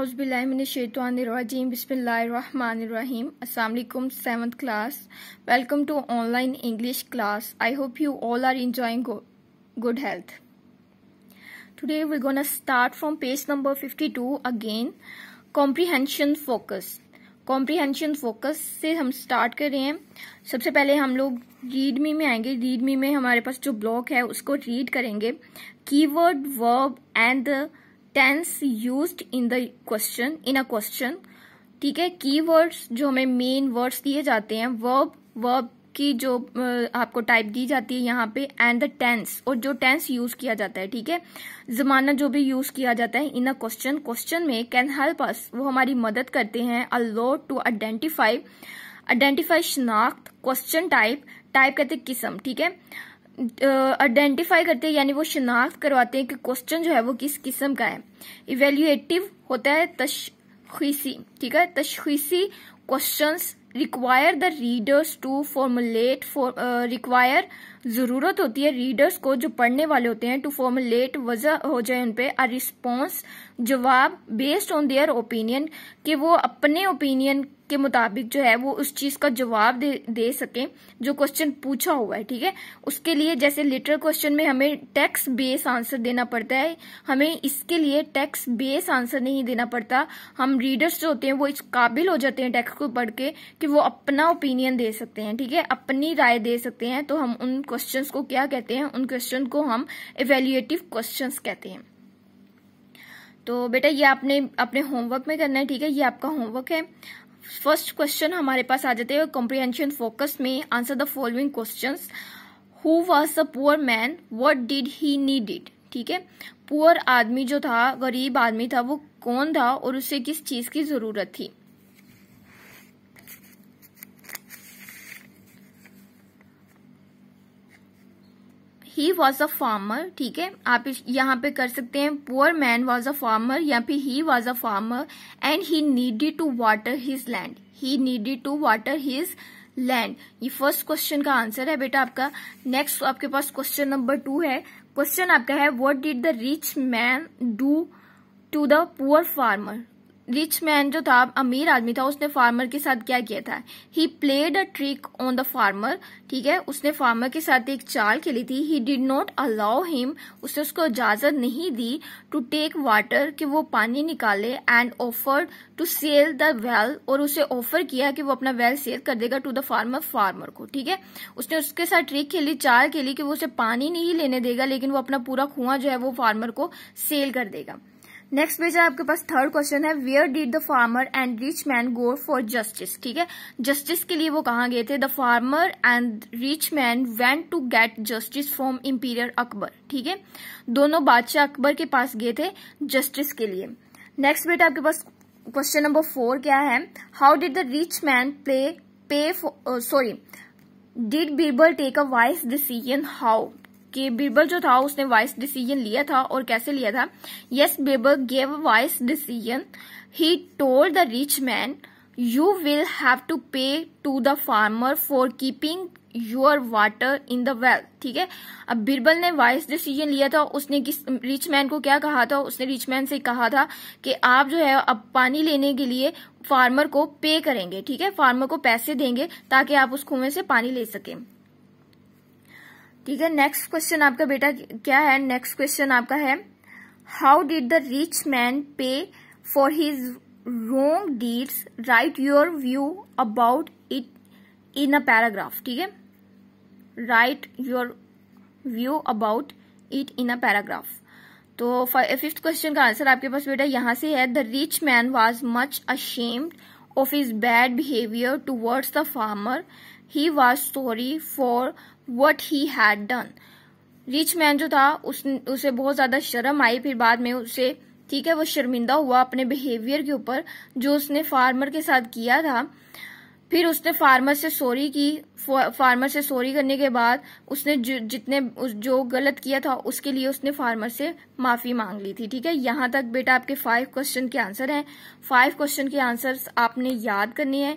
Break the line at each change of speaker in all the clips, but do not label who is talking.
अज़बिल्लाशैतवानरजीम बसमीम अल्लाम seventh class welcome to online English class I hope you all are good health today we gonna start from page number fifty two again comprehension focus comprehension focus से हम start कर रहे हैं सबसे पहले हम लोग रीडमी में आएंगे रीडमी में हमारे पास जो ब्लॉक है उसको रीड करेंगे keyword verb and tense used in the question in a question ठीक है की जो हमें मेन वर्ड्स दिए जाते हैं वर्ब वर्ब की जो आपको टाइप दी जाती है यहाँ पे एंड द टेंस और जो टेंस यूज किया जाता है ठीक है जमाना जो भी यूज किया जाता है इन अ क्वेश्चन क्वेश्चन में कैन हेल्प अस वो हमारी मदद करते हैं a load to identify identify शनाख्त क्वेश्चन टाइप टाइप कहते किस्म ठीक है आइडेंटिफाई करते हैं यानी वो शिनाख्त करवाते हैं कि क्वेश्चन जो है वो किस किस्म का है इवेल्यूएटिव होता है तशीसी ठीक है तशीसी question require the readers to formulate require जरूरत होती है रीडर्स को जो पढ़ने वाले होते हैं टू फॉर्मुलेट वजह हो जाए उनपे आ अ रिस्पॉन्स जवाब बेस्ड ऑन देयर ओपिनियन कि वो अपने ओपिनियन के मुताबिक जो है वो उस चीज का जवाब दे दे सके जो क्वेश्चन पूछा हुआ है ठीक है उसके लिए जैसे लिटरल क्वेश्चन में हमें टैक्स बेस आंसर देना पड़ता है हमें इसके लिए टैक्स बेस आंसर नहीं देना पड़ता हम रीडर्स जो होते हैं वो इस काबिल हो जाते हैं टेक्स को पढ़ के कि वो अपना ओपिनियन दे सकते हैं ठीक है अपनी राय दे सकते हैं तो हम उन क्वेश्चन को क्या कहते हैं उन क्वेश्चन को हम इवेल्युएटिव क्वेश्चन कहते हैं तो बेटा ये आपने अपने होमवर्क में करना है ठीक है ये आपका होमवर्क है फर्स्ट क्वेश्चन हमारे पास आ जाते हैं कॉम्प्रिहेंशन फोकस में answer the following question who was a poor man what did he need it ठीक है पुअर आदमी जो था गरीब आदमी था वो कौन था और उसे किस चीज की जरूरत थी ही वॉज अ फार्मर ठीक है आप यहाँ पे कर सकते हैं poor man was a farmer या फिर he was a farmer and he needed to water his land he needed to water his land ये फर्स्ट क्वेश्चन का आंसर है बेटा आपका नेक्स्ट आपके पास क्वेश्चन नंबर टू है क्वेश्चन आपका है what did the rich man do to the poor farmer rich man जो था अमीर आदमी था उसने फार्मर के साथ क्या किया था he played a trick on the farmer ठीक है उसने फार्मर के साथ एक चाल खेली थी he did not allow him उसने उसको इजाजत नहीं दी टू टेक वाटर कि वो पानी निकाले and offer to sell the well और उसे ऑफर किया कि वो अपना वेल सेल कर देगा टू द फार्मर फार्मर को ठीक है उसने उसके साथ ट्रिक खेली चाल खेली कि वो उसे पानी नहीं लेने देगा लेकिन वो अपना पूरा कुआं जो है वो फार्मर को सेल कर देगा नेक्स्ट बेटा आपके पास थर्ड क्वेश्चन है where did the farmer and rich man go for justice ठीक है जस्टिस के लिए वो कहाँ गए थे the farmer and rich man went to get justice from emperor Akbar ठीक है दोनों बादशाह अकबर के पास गए थे जस्टिस के लिए नेक्स्ट बेटा आपके पास क्वेश्चन नंबर फोर क्या है how did the rich man play pay sorry did Birbal take a wise decision how कि बीरबल जो था उसने वाइस डिसीजन लिया था और कैसे लिया था yes Birbal gave wise decision he told the rich man you will have to pay to the farmer for keeping your water in the well ठीक है अब बीरबल ने वाइस डिसीजन लिया था उसने किस रिच मैन को क्या कहा था उसने रिच मैन से कहा था कि आप जो है अब पानी लेने के लिए फार्मर को पे करेंगे ठीक है फार्मर को पैसे देंगे ताकि आप उस कुएं से पानी ले सकें ठीक है नेक्स्ट क्वेश्चन आपका बेटा क्या है नेक्स्ट क्वेश्चन आपका है how did the rich man pay for his wrong deeds write your view about it in a paragraph ठीक है write your view about it in a paragraph तो फिफ्थ क्वेश्चन का आंसर आपके पास बेटा यहाँ से है the rich man was much ashamed of is bad behaviour towards the farmer he was sorry for what he had done rich man जो था उस उसे बहुत ज्यादा शर्म आई फिर बाद में उसे ठीक है वो शर्मिंदा हुआ अपने बिहेवियर के ऊपर जो उसने फार्मर के साथ किया था फिर उसने फार्मर से सॉरी की फार्मर से सॉरी करने के बाद उसने जितने जो गलत किया था उसके लिए उसने फार्मर से माफी मांग ली थी ठीक है यहां तक बेटा आपके फाइव क्वेश्चन के आंसर हैं फाइव क्वेश्चन के आंसर्स आपने याद करने हैं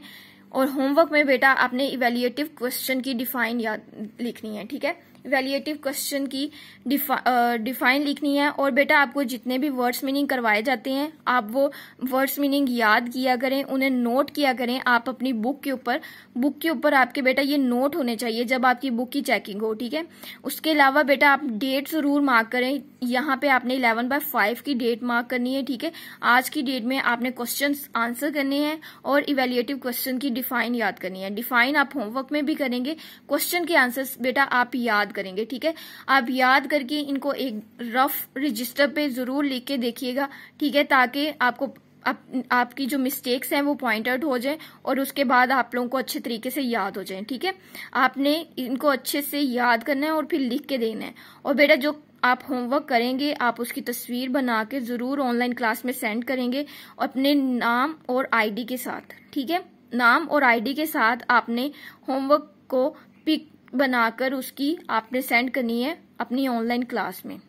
और होमवर्क में बेटा आपने इवेल्युएटिव क्वेश्चन की डिफाइन याद लिखनी है ठीक है वैल्यूएटिव क्वेश्चन की डिफाइन लिखनी है और बेटा आपको जितने भी वर्ड्स मीनिंग करवाए जाते हैं आप वो वर्ड्स मीनिंग याद किया करें उन्हें नोट किया करें आप अपनी बुक के ऊपर बुक के ऊपर आपके बेटा ये नोट होने चाहिए जब आपकी बुक की चेकिंग हो ठीक है उसके अलावा बेटा आप डेट ज़रूर मार्क करें यहाँ पे आपने इलेवन बाय फाइव की डेट मार्क करनी है ठीक है आज की डेट में आपने क्वेश्चन आंसर करने हैं और इवेल्युएटिव क्वेश्चन की डिफाइन याद करनी है डिफाइन आप होमवर्क में भी करेंगे क्वेश्चन के आंसर्स बेटा आप याद करेंगे ठीक है आप याद करके इनको एक रफ रजिस्टर पे जरूर लिख के देखिएगा ठीक है ताकि आपको आप, आपकी जो मिस्टेक्स हैं वो पॉइंट आउट हो जाए और उसके बाद आप लोगों को अच्छे तरीके से याद हो जाए ठीक है आपने इनको अच्छे से याद करना है और फिर लिख के देना है और बेटा जो आप होमवर्क करेंगे आप उसकी तस्वीर बना के ज़रूर ऑनलाइन क्लास में सेंड करेंगे अपने नाम और आईडी के साथ ठीक है नाम और आईडी के साथ आपने होमवर्क को पिक बनाकर उसकी आपने सेंड करनी है अपनी ऑनलाइन क्लास में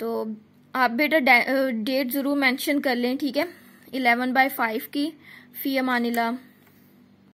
तो आप बेटा डेट ज़रूर मेंशन कर लें ठीक है इलेवन बाय फाइव की फ़ी अमानिला